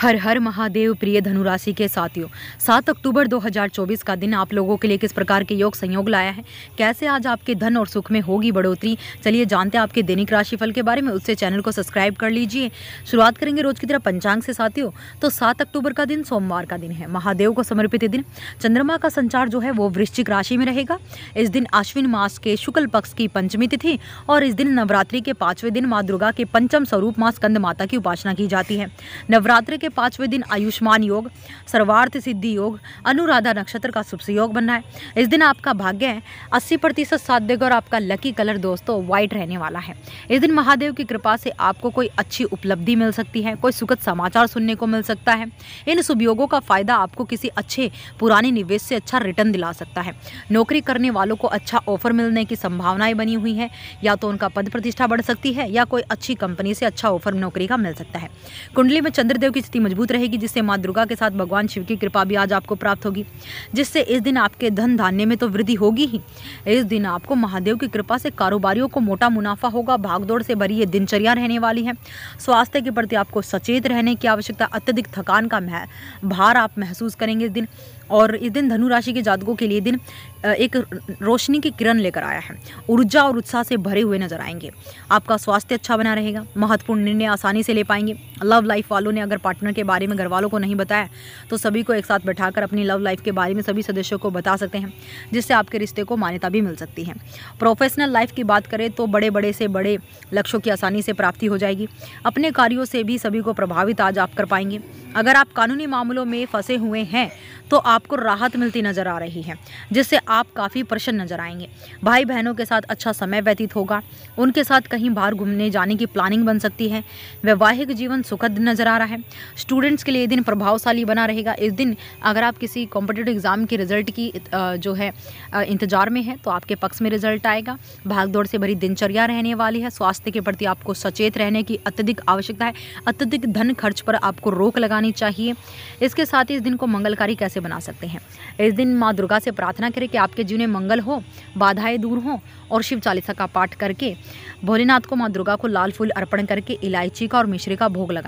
हर हर महादेव प्रिय धनुराशि के साथियों सात अक्टूबर 2024 का दिन आप लोगों के लिए किस प्रकार के योग संयोग लाया है कैसे आज आपके धन और सुख में होगी बढ़ोतरी चलिए जानते हैं आपके दैनिक राशिफल के बारे में उससे चैनल को सब्सक्राइब कर लीजिए शुरुआत करेंगे रोज की तरह पंचांग से साथियों तो सात अक्टूबर का दिन सोमवार का दिन है महादेव को समर्पित दिन चंद्रमा का संचार जो है वो वृश्चिक राशि में रहेगा इस दिन आश्विन मास के शुक्ल पक्ष की पंचमी तिथि और इस दिन नवरात्रि के पांचवें दिन माँ दुर्गा के पंचम स्वरूप माँ स्कंद माता की उपासना की जाती है नवरात्र के पांचवें दिन आयुष्मान योग सर्वार्थ सिद्धि योग अनुराधा नक्षत्र का शुभ योग बनना है इस दिन आपका भाग्य है अस्सी प्रतिशत साथ और आपका लकी कलर दोस्तों व्हाइट रहने वाला है इस दिन महादेव की कृपा से आपको कोई अच्छी उपलब्धि मिल सकती है कोई सुखद समाचार सुनने को मिल सकता है इन शुभ योगों का फायदा आपको किसी अच्छे पुराने निवेश से अच्छा रिटर्न दिला सकता है नौकरी करने वालों को अच्छा ऑफर मिलने की संभावनाएं बनी हुई है या तो उनका पद प्रतिष्ठा बढ़ सकती है या कोई अच्छी कंपनी से अच्छा ऑफर नौकरी का मिल सकता है कुंडली में चंद्रदेव की स्थिति शक्ति मजबूत रहेगी जिससे माँ दुर्गा के साथ भगवान शिव की कृपा भी आज आपको प्राप्त होगी जिससे इस दिन आपके धन धान्य में तो वृद्धि होगी ही इस दिन आपको महादेव की कृपा से कारोबारियों को मोटा मुनाफा होगा भागदौड़ से भरी ये दिनचर्या रहने वाली है स्वास्थ्य के प्रति आपको सचेत रहने की आवश्यकता अत्यधिक थकान का भार आप महसूस करेंगे इस दिन और इस दिन धनु राशि के जातकों के लिए दिन एक रोशनी की किरण लेकर आया है ऊर्जा और उत्साह से भरे हुए नजर आएंगे आपका स्वास्थ्य अच्छा बना रहेगा महत्वपूर्ण निर्णय आसानी से ले पाएंगे लव लाइफ वालों ने अगर पार्टनर के बारे में घर वालों को नहीं बताया तो सभी को एक साथ बैठाकर अपनी लव लाइफ के बारे में सभी सदस्यों को बता सकते हैं जिससे आपके रिश्ते को मान्यता भी मिल सकती है प्रोफेशनल लाइफ की बात करें तो बड़े बड़े से बड़े लक्ष्यों की आसानी से प्राप्ति हो जाएगी अपने कार्यों से भी सभी को प्रभावित आज आप कर पाएंगे अगर आप कानूनी मामलों में फंसे हुए हैं तो आप आपको राहत मिलती नज़र आ रही है जिससे आप काफ़ी प्रसन्न नज़र आएंगे भाई बहनों के साथ अच्छा समय व्यतीत होगा उनके साथ कहीं बाहर घूमने जाने की प्लानिंग बन सकती है वैवाहिक जीवन सुखद नज़र आ रहा है स्टूडेंट्स के लिए दिन प्रभावशाली बना रहेगा इस दिन अगर आप किसी कॉम्पिटेटिव एग्ज़ाम के रिजल्ट की जो है इंतजार में है तो आपके पक्ष में रिजल्ट आएगा भागदौड़ से भरी दिनचर्या रहने वाली है स्वास्थ्य के प्रति आपको सचेत रहने की अत्यधिक आवश्यकता है अत्यधिक धन खर्च पर आपको रोक लगानी चाहिए इसके साथ ही इस दिन को मंगलकारी कैसे बना सकते हैं इस दिन माँ दुर्गा से प्रार्थना करें कि आपके जीवन में मंगल हो बाधाएं दूर हों और शिव चालीसा का पाठ करके भोलेनाथ को माँ दुर्गा को लाल फूल अर्पण करके इलायची का और मिश्री का भोग लगा